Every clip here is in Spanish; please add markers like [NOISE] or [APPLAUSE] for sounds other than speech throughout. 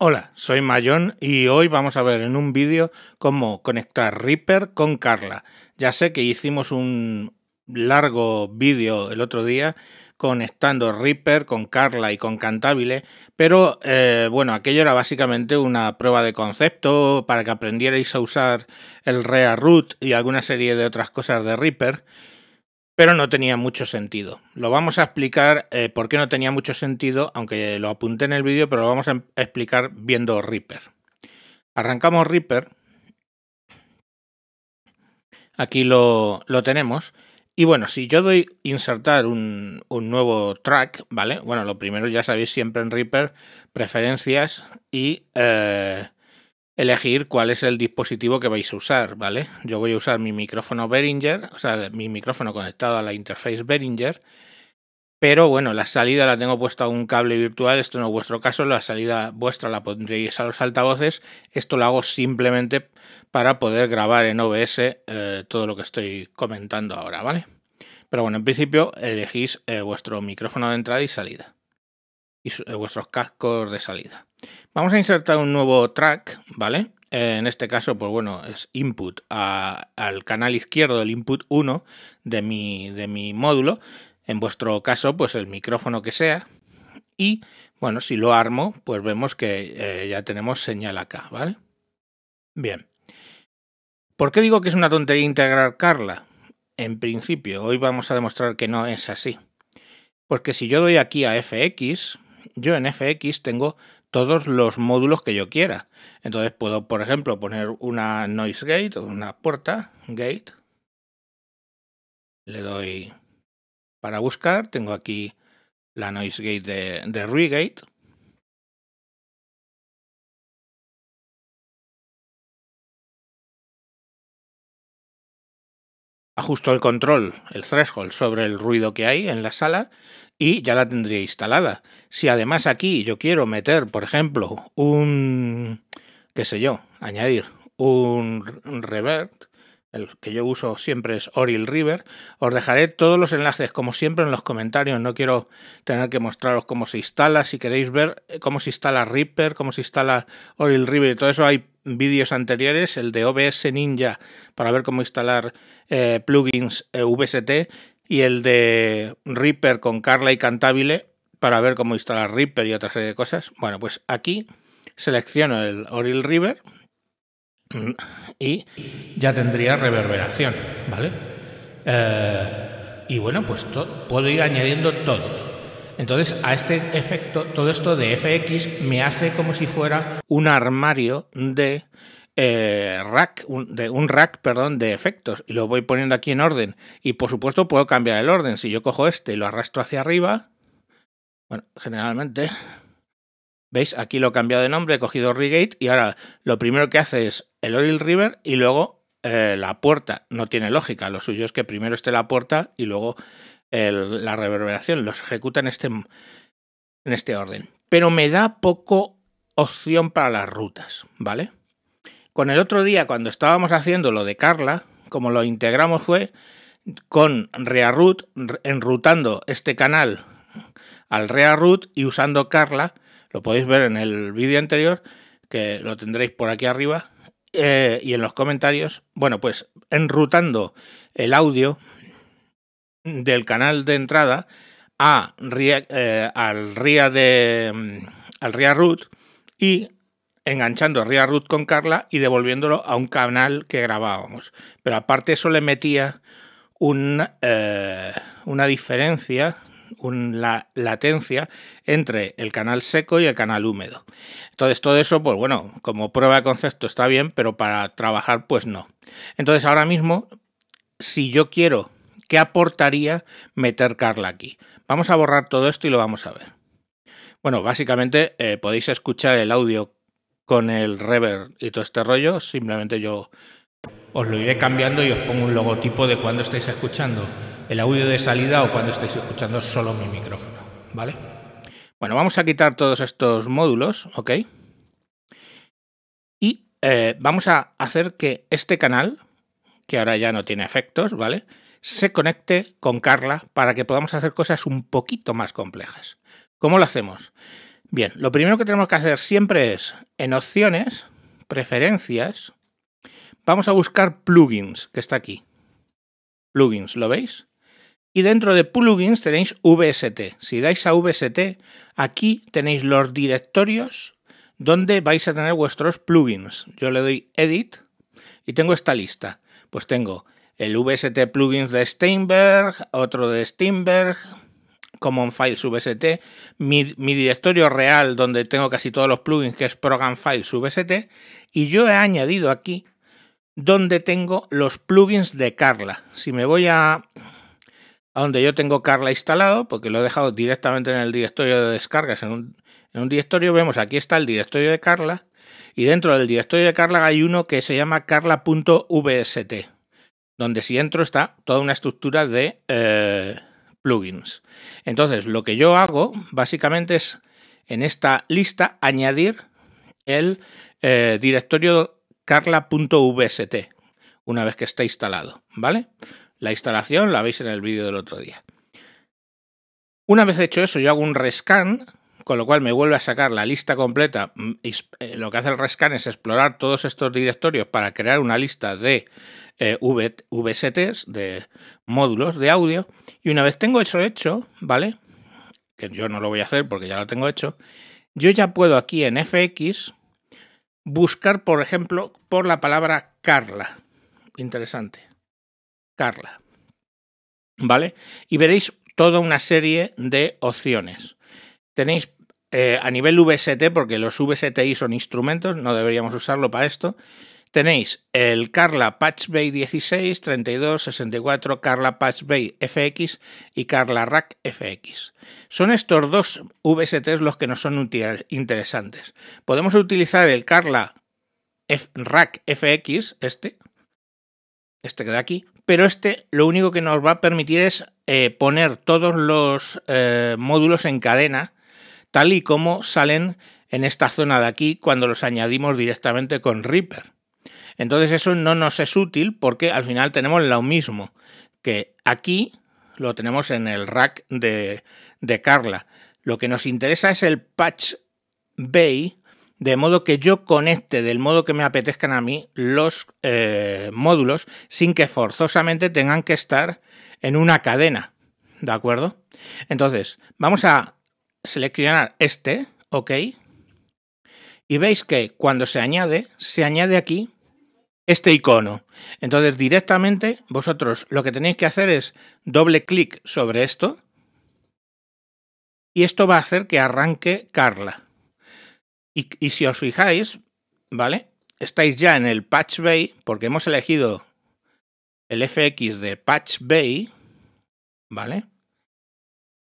Hola, soy Mayón y hoy vamos a ver en un vídeo cómo conectar Reaper con Carla. Ya sé que hicimos un largo vídeo el otro día conectando Reaper con Carla y con Cantabile, pero eh, bueno, aquello era básicamente una prueba de concepto para que aprendierais a usar el Rea Root y alguna serie de otras cosas de Reaper pero no tenía mucho sentido. Lo vamos a explicar eh, por qué no tenía mucho sentido, aunque lo apunté en el vídeo, pero lo vamos em, a explicar viendo Reaper. Arrancamos Reaper. Aquí lo, lo tenemos. Y bueno, si yo doy insertar un, nuevo track, ¿vale? Bueno, lo primero ya sabéis siempre en Reaper, preferencias y eh, elegir cuál es el dispositivo que vais a usar, ¿vale? Yo voy a usar mi micrófono Behringer, o sea, mi micrófono conectado a la interface Behringer, pero bueno, la salida la tengo puesta a un cable virtual, esto no es vuestro caso, la salida vuestra la pondréis a los altavoces, esto lo hago simplemente para poder grabar en OBS eh, todo lo que estoy comentando ahora, ¿vale? Pero bueno, en principio elegís eh, vuestro micrófono de entrada y salida vuestros cascos de salida. Vamos a insertar un nuevo track, ¿vale? Eh, en este caso, pues bueno, es input al canal izquierdo del input 1 de mi, de mi módulo. En vuestro caso, pues el micrófono que sea. Y bueno, si lo armo, pues vemos que eh, ya tenemos señal acá, ¿vale? Bien. ¿Por qué digo que es una tontería integrar Carla? En principio, hoy vamos a demostrar que no es así. Porque si yo doy aquí a FX, yo en FX tengo todos los módulos que yo quiera. Entonces puedo, por ejemplo, poner una noise gate o una puerta gate. Le doy para buscar. Tengo aquí la noise gate de, de regate. ajusto el control, el threshold sobre el ruido que hay en la sala y ya la tendría instalada. Si además aquí yo quiero meter, por ejemplo, un, qué sé yo, añadir un, reverb, el que yo uso siempre es Oriel River. Os dejaré todos los enlaces, como siempre, en los comentarios. No quiero tener que mostraros cómo se instala. Si queréis ver eh, cómo se instala Reaper, cómo se instala Oriel River y todo eso, hay vídeos anteriores, el de OBS Ninja para ver cómo instalar eh, plugins eh, VST y el de Reaper con Carla y Cantabile para ver cómo instalar Reaper y otra serie de cosas. Bueno, pues aquí selecciono el Oril River [CLEARS THROAT] y ya tendría reverberación, ¿vale? Eh, y bueno, pues puedo ir añadiendo todos. Entonces, a este efecto, todo esto de FX me hace como si fuera un armario de eh, rack, un, de, un rack perdón, de efectos y lo voy poniendo aquí en orden. Y por supuesto puedo cambiar el orden. Si yo cojo este y lo arrastro hacia arriba, bueno, generalmente, ¿veis? Aquí lo he cambiado de nombre, he cogido Regate y ahora lo primero que hace es el Oil River y luego eh, la puerta. No tiene lógica, lo suyo es que primero esté la puerta y luego la reverberación, los ejecuta en este, en este orden. Pero me da poco opción para las rutas, ¿vale? Con el otro día, cuando estábamos haciendo lo de Carla, como lo integramos fue con Rearoot, enrutando este canal al Rearoot y usando Carla, lo podéis ver en el vídeo anterior, que lo tendréis por aquí arriba, eh, y en los comentarios, bueno, pues enrutando el audio del canal de entrada a eh, al Ría de mm, al Ría Root y enganchando ría Root con Carla y devolviéndolo a un canal que grabábamos. Pero aparte eso le metía un, eh, una diferencia, una latencia entre el canal seco y el canal húmedo. Entonces todo eso, pues bueno, como prueba de concepto está bien, pero para trabajar pues no. Entonces ahora mismo, si yo quiero ¿Qué aportaría meter Carla aquí? Vamos a borrar todo esto y lo vamos a ver. Bueno, básicamente eh, podéis escuchar el audio con el reverb y todo este rollo. Simplemente yo os lo iré cambiando y os pongo un logotipo de cuando estáis escuchando el audio de salida o cuando estáis escuchando solo mi micrófono. ¿Vale? Bueno, vamos a quitar todos estos módulos, ¿ok? Y eh, vamos a hacer que este canal, que ahora ya no tiene efectos, ¿vale? se conecte con Carla para que podamos hacer cosas un poquito más complejas. ¿Cómo lo hacemos? Bien, lo primero que tenemos que hacer siempre es en opciones, preferencias, vamos a buscar plugins, que está aquí. Plugins, ¿lo veis? Y dentro de plugins tenéis VST. Si dais a VST, aquí tenéis los directorios donde vais a tener vuestros plugins. Yo le doy Edit y tengo esta lista. Pues tengo el VST Plugins de Steinberg, otro de Steinberg, Common Files VST, mi, directorio real donde tengo casi todos los plugins, que es Program Files VST, y yo he añadido aquí donde tengo los plugins de Carla. Si me voy a, donde yo tengo Carla instalado, porque lo he dejado directamente en el directorio de descargas, en un, en un directorio vemos, aquí está el directorio de Carla, y dentro del directorio de Carla hay uno que se llama carla.vst donde si entro está toda una estructura de eh, plugins. Entonces, lo que yo hago básicamente es en esta lista añadir el eh, directorio carla.vst una vez que está instalado, ¿vale? La instalación la veis en el vídeo del otro día. Una vez hecho eso, yo hago un rescan con lo cual me vuelve a sacar la lista completa. Mm, eh, lo que hace el rescan es explorar todos estos directorios para crear una lista de eh, VSTs, de módulos de audio. Y una vez tengo eso hecho, ¿vale? Que yo no lo voy a hacer porque ya lo tengo hecho. Yo ya puedo aquí en FX buscar, por ejemplo, por la palabra Carla. Interesante. Carla. ¿Vale? Y veréis toda una serie de opciones. Tenéis eh, a nivel VST, porque los VSTI son instrumentos, no deberíamos usarlo para esto, tenéis el Carla Patch Bay 16, 32, 64, Carla Patchbay FX y Carla Rack FX. Son estos dos VSTs los que nos son interesantes. Podemos utilizar el Carla Rack FX, este, este que da aquí, pero este lo único que nos va a permitir es eh, poner todos los eh, módulos en cadena tal y como salen en esta zona de aquí cuando los añadimos directamente con Reaper. Entonces eso no nos es útil porque al final tenemos lo mismo que aquí lo tenemos en el rack de, Carla. Lo que nos interesa es el patch bay, de modo que yo conecte del modo que me apetezcan a mí los eh, módulos sin que forzosamente tengan que estar en una cadena. ¿De acuerdo? Entonces, vamos a seleccionar este, OK, y veis que cuando se añade, se añade aquí este icono. Entonces directamente vosotros lo que tenéis que hacer es doble clic sobre esto y esto va a hacer que arranque Carla. Y, si os fijáis, ¿vale? Estáis ya en el Patch Bay porque hemos elegido el FX de Patch Bay, ¿vale?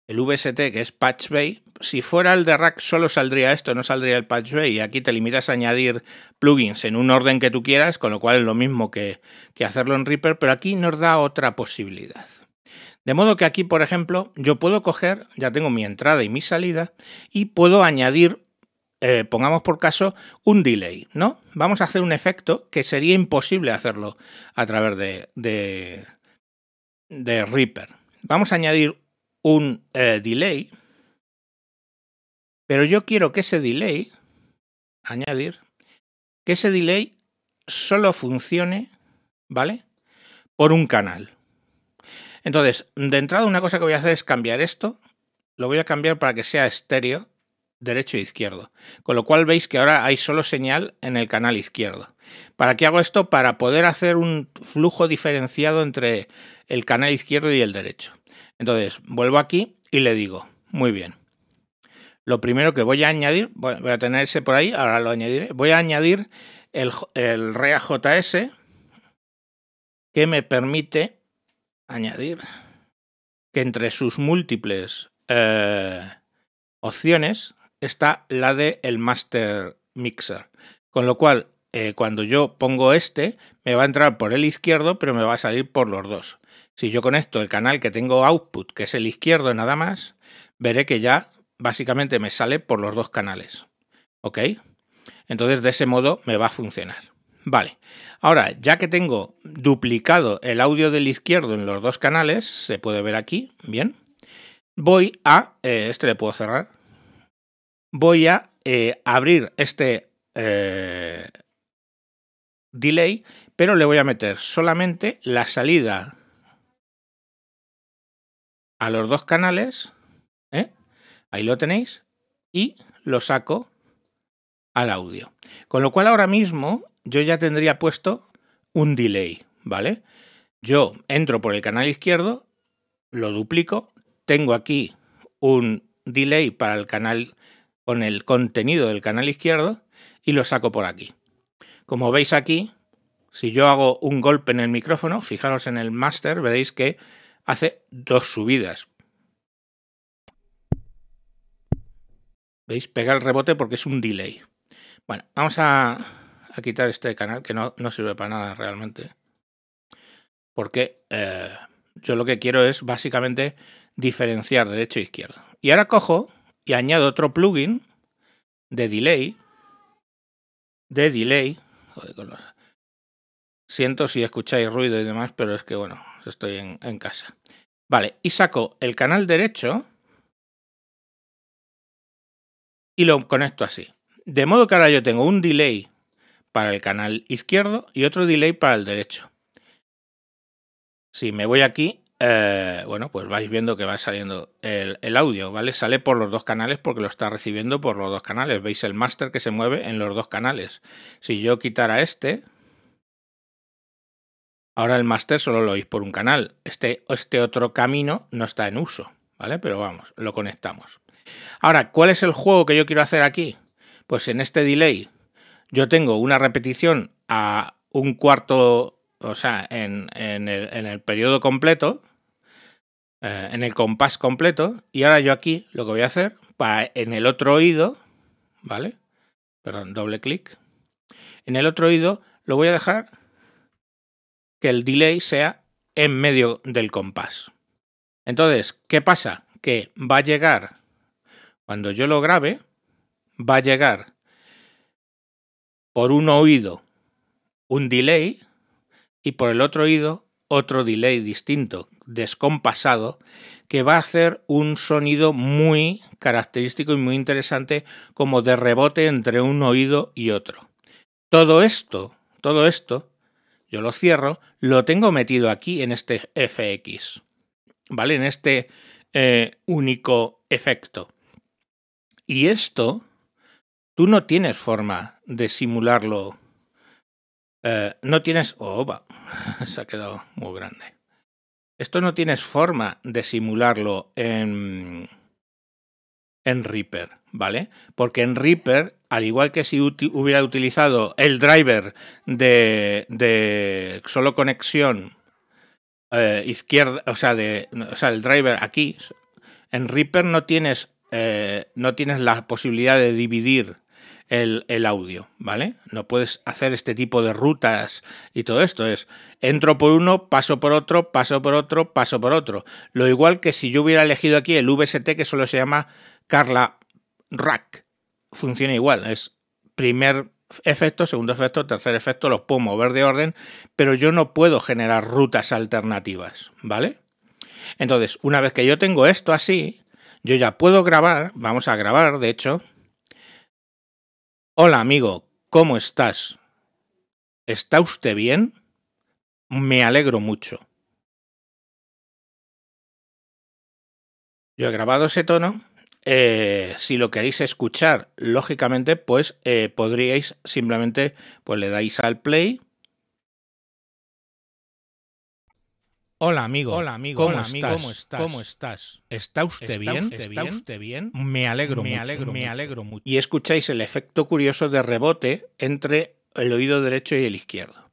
El VST que es Patch Bay, si fuera el de rack solo saldría esto, no saldría el patchway. Y aquí te limitas a añadir plugins en un orden que tú quieras, con lo cual es lo mismo que, hacerlo en Reaper, pero aquí nos da otra posibilidad. De modo que aquí, por ejemplo, yo puedo coger, ya tengo mi entrada y mi salida, y puedo añadir, eh, pongamos por caso, un delay, ¿no? Vamos a hacer un efecto que sería imposible hacerlo a través de, de, Reaper. Vamos a añadir un eh, delay pero yo quiero que ese delay, añadir, que ese delay solo funcione, ¿vale? Por un canal. Entonces, de entrada una cosa que voy a hacer es cambiar esto. Lo voy a cambiar para que sea estéreo, derecho e izquierdo. Con lo cual veis que ahora hay solo señal en el canal izquierdo. ¿Para qué hago esto? Para poder hacer un flujo diferenciado entre el canal izquierdo y el derecho. Entonces, vuelvo aquí y le digo, muy bien lo primero que voy a añadir, voy a tener ese por ahí, ahora lo añadiré, voy a añadir el, el REA JS que me permite añadir que entre sus múltiples eh, opciones está la de el master mixer. Con lo cual, eh, cuando yo pongo este, me va a entrar por el izquierdo, pero me va a salir por los dos. Si yo conecto el canal que tengo output, que es el izquierdo nada más, veré que ya básicamente me sale por los dos canales. ¿Ok? Entonces de ese modo me va a funcionar. Vale, ahora ya que tengo duplicado el audio del izquierdo en los dos canales, se puede ver aquí, bien, voy a, eh, este le puedo cerrar, voy a eh, abrir este eh, delay, pero le voy a meter solamente la salida a los dos canales Ahí lo tenéis. Y lo saco al audio. Con lo cual ahora mismo yo ya tendría puesto un delay, ¿vale? Yo entro por el canal izquierdo, lo duplico, tengo aquí un delay para el canal con el contenido del canal izquierdo y lo saco por aquí. Como veis aquí, si yo hago un golpe en el micrófono, fijaros en el master, veréis que hace dos subidas. ¿Veis? Pega el rebote porque es un delay. Bueno, vamos a, quitar este canal que no, no, sirve para nada realmente. Porque eh, yo lo que quiero es básicamente diferenciar derecho e izquierdo. Y ahora cojo y añado otro plugin de delay. De delay. Siento si escucháis ruido y demás, pero es que bueno, estoy en casa. Vale, y saco el canal derecho y lo conecto así. De modo que ahora yo tengo un delay para el canal izquierdo y otro delay para el derecho. Si me voy aquí, eh, bueno, pues vais viendo que va saliendo el, audio, ¿vale? Sale por los dos canales porque lo está recibiendo por los dos canales. Veis el máster que se mueve en los dos canales. Si yo quitara este, ahora el máster solo lo oís por un canal. Este, este otro camino no está en uso, ¿vale? Pero vamos, lo conectamos. Ahora, ¿cuál es el juego que yo quiero hacer aquí? Pues en este delay yo tengo una repetición a un cuarto, o sea, en, el, periodo completo, eh, en el compás completo, y ahora yo aquí lo que voy a hacer, en el otro oído, ¿vale? Perdón, doble clic. En el otro oído lo voy a dejar que el delay sea en medio del compás. Entonces, ¿qué pasa? Que va a llegar cuando yo lo grabe, va a llegar por un oído un delay y por el otro oído otro delay distinto, descompasado, que va a hacer un sonido muy característico y muy interesante como de rebote entre un oído y otro. Todo esto, todo esto, yo lo cierro, lo tengo metido aquí en este FX, ¿vale? En este eh, único efecto. Y esto, tú no tienes forma de simularlo. Eh, no tienes... Oh, va, [LAUGHS] se ha quedado muy grande. Esto no tienes forma de simularlo en, en Reaper, ¿vale? Porque en Reaper, al igual que si hubiera utilizado el driver de, de solo conexión eh, izquierda, o sea, de, o sea, el driver aquí, en Reaper no tienes eh, no tienes la posibilidad de dividir el, el, audio, ¿vale? No puedes hacer este tipo de rutas y todo esto. Es entro por uno, paso por otro, paso por otro, paso por otro. Lo igual que si yo hubiera elegido aquí el VST que solo se llama Carla Rack. Funciona igual. Es primer efecto, segundo efecto, tercer efecto, los puedo mover de orden, pero yo no puedo generar rutas alternativas, ¿vale? Entonces, una vez que yo tengo esto así, yo ya puedo grabar, vamos a grabar, de hecho. Hola amigo, ¿cómo estás? ¿Está usted bien? Me alegro mucho. Yo he grabado ese tono. Eh, si lo queréis escuchar, lógicamente, pues eh, podríais simplemente, pues le dais al play Hola amigo, hola amigo, ¿cómo, Estás? ¿Cómo estás? ¿Está usted bien? ¿Está usted bien? Me alegro, me mucho, alegro, me alegro mucho. Y escucháis el efecto curioso de rebote entre el oído derecho y el izquierdo.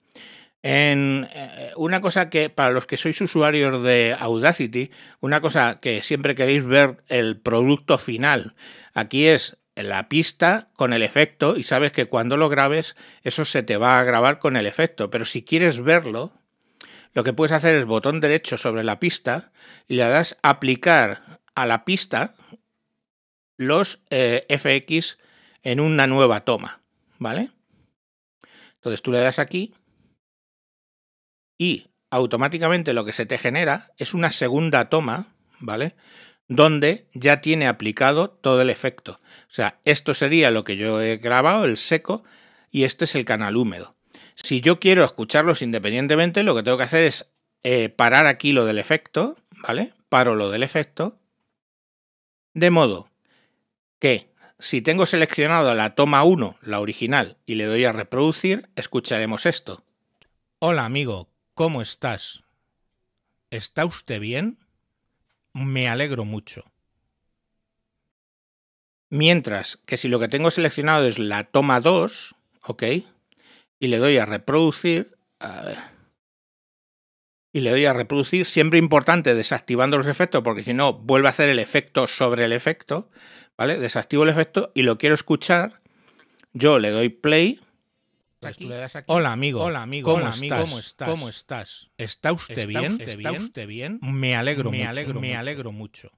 En eh, una cosa que para los que sois usuarios de Audacity, una cosa que siempre queréis ver el producto final. Aquí es la pista con el efecto y sabes que cuando lo grabes eso se te va a grabar con el efecto, pero si quieres verlo, lo que puedes hacer es botón derecho sobre la pista y le das aplicar a la pista los eh, FX en una nueva toma, ¿vale? Entonces tú le das aquí y automáticamente lo que se te genera es una segunda toma, ¿vale? Donde ya tiene aplicado todo el efecto. O sea, esto sería lo que yo he grabado, el seco, y este es el canal húmedo. Si yo quiero escucharlos independientemente, lo que tengo que hacer es eh, parar aquí lo del efecto, ¿vale? Paro lo del efecto. De modo que si tengo seleccionado la toma 1, la original, y le doy a reproducir, escucharemos esto. Hola amigo, ¿cómo estás? ¿Está usted bien? Me alegro mucho. Mientras que si lo que tengo seleccionado es la toma 2, ¿ok? y le doy a reproducir. A ver. Y le doy a reproducir, siempre importante desactivando los efectos, porque si no vuelve a hacer el efecto sobre el efecto, ¿vale? Desactivo el efecto y lo quiero escuchar. Yo le doy play. Pues hola amigo, hola amigo, ¿Cómo, hola, amigo estás? ¿Cómo, estás? ¿Está usted bien? ¿Está usted bien? Me alegro, me mucho, alegro, me alegro mucho.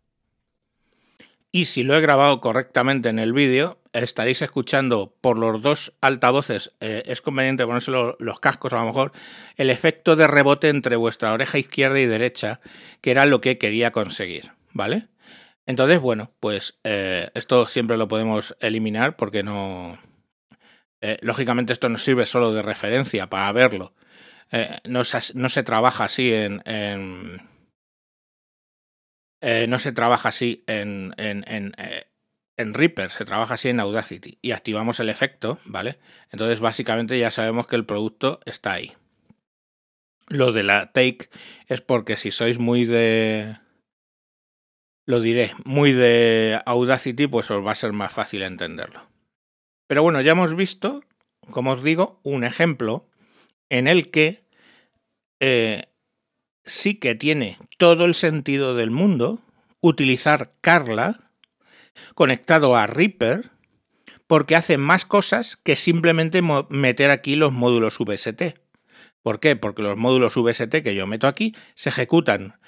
Y si lo he grabado correctamente en el vídeo, estaréis escuchando por los dos altavoces, eh, es conveniente ponerse los cascos a lo mejor, el efecto de rebote entre vuestra oreja izquierda y derecha, que era lo que quería conseguir, ¿vale? Entonces, bueno, pues eh, esto siempre lo podemos eliminar porque no... Eh, lógicamente esto nos sirve solo de referencia para verlo. No se, no, se, trabaja así en, no se trabaja así en, en, en Reaper, se trabaja así en Audacity y activamos el efecto, ¿vale? Entonces básicamente ya sabemos que el producto está ahí. Lo de la take es porque si sois muy de... Lo diré, muy de Audacity, pues os va a ser más fácil entenderlo. Pero bueno, ya hemos visto, como os digo, un ejemplo en el que eh, sí que tiene todo el sentido del mundo utilizar Carla conectado a Reaper porque hace más cosas que simplemente meter aquí los módulos VST. ¿Por qué? Porque los módulos VST que yo meto aquí se ejecutan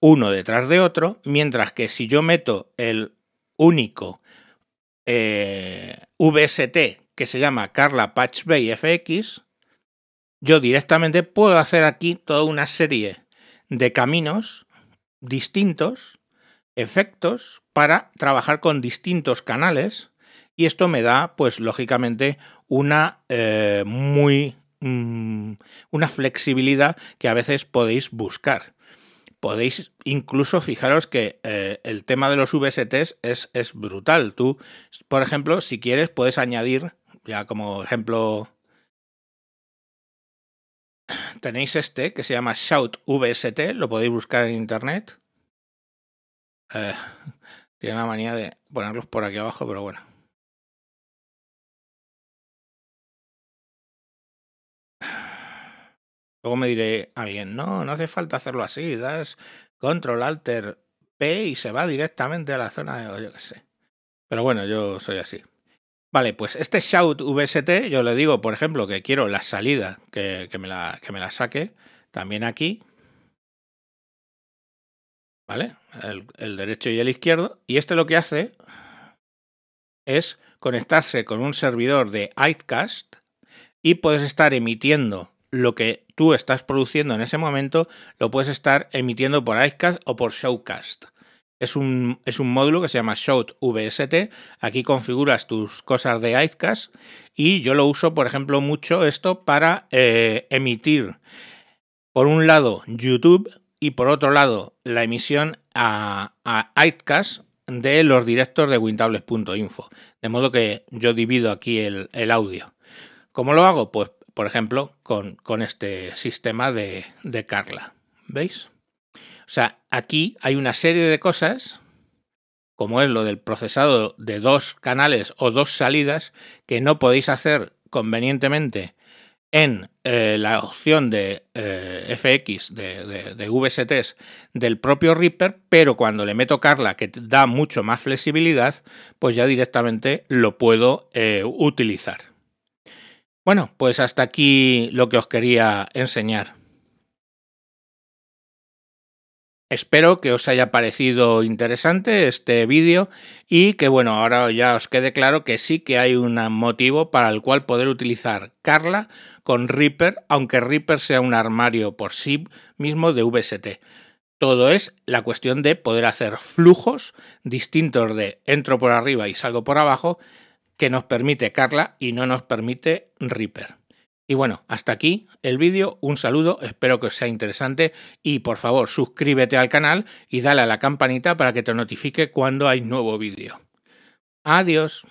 uno detrás de otro, mientras que si yo meto el único eh, VST que se llama Carla Patch Bay FX, yo directamente puedo hacer aquí toda una serie de caminos distintos, efectos, para trabajar con distintos canales y esto me da, pues lógicamente, una eh, muy mm, una flexibilidad que a veces podéis buscar. Podéis incluso fijaros que eh, el tema de los VSTs es, es brutal. Tú, por ejemplo, si quieres, puedes añadir, ya como ejemplo, tenéis este que se llama Shout VST, lo podéis buscar en internet. Eh, tiene una manía de ponerlos por aquí abajo, pero bueno. Luego me diré a alguien, no, no hace falta hacerlo así, das control alter P y se va directamente a la zona de, yo qué sé. Pero bueno, yo soy así. Vale, pues este shout VST, yo le digo, por ejemplo, que quiero la salida, que, que, me, la, que me la saque, también aquí, ¿Vale? El, derecho y el izquierdo. Y este lo que hace es conectarse con un servidor de iCast y puedes estar emitiendo lo que tú estás produciendo en ese momento, lo puedes estar emitiendo por iCast o por Showcast. Es un, es un, módulo que se llama Shout VST. Aquí configuras tus cosas de iCast y yo lo uso, por ejemplo, mucho esto para eh, emitir, por un lado, YouTube y por otro lado la emisión a, a de los directos de wintables.info. De modo que yo divido aquí el, audio. ¿Cómo lo hago? Pues, por ejemplo, con, este sistema de, de Carla. ¿Veis? O sea, aquí hay una serie de cosas, como es lo del procesado de dos canales o dos salidas, que no podéis hacer convenientemente en eh, la opción de eh, FX, de, de, VSTs del propio Reaper, pero cuando le meto Carla, que da mucho más flexibilidad, pues ya directamente lo puedo eh, utilizar. Bueno, pues hasta aquí lo que os quería enseñar. Espero que os haya parecido interesante este vídeo y que bueno, ahora ya os quede claro que sí que hay un motivo para el cual poder utilizar Carla con Reaper, aunque Reaper sea un armario por sí mismo de VST. Todo es la cuestión de poder hacer flujos distintos de entro por arriba y salgo por abajo que nos permite Carla y no nos permite Reaper. Y bueno, hasta aquí el vídeo, un saludo, espero que os sea interesante y por favor suscríbete al canal y dale a la campanita para que te notifique cuando hay nuevo vídeo. Adiós.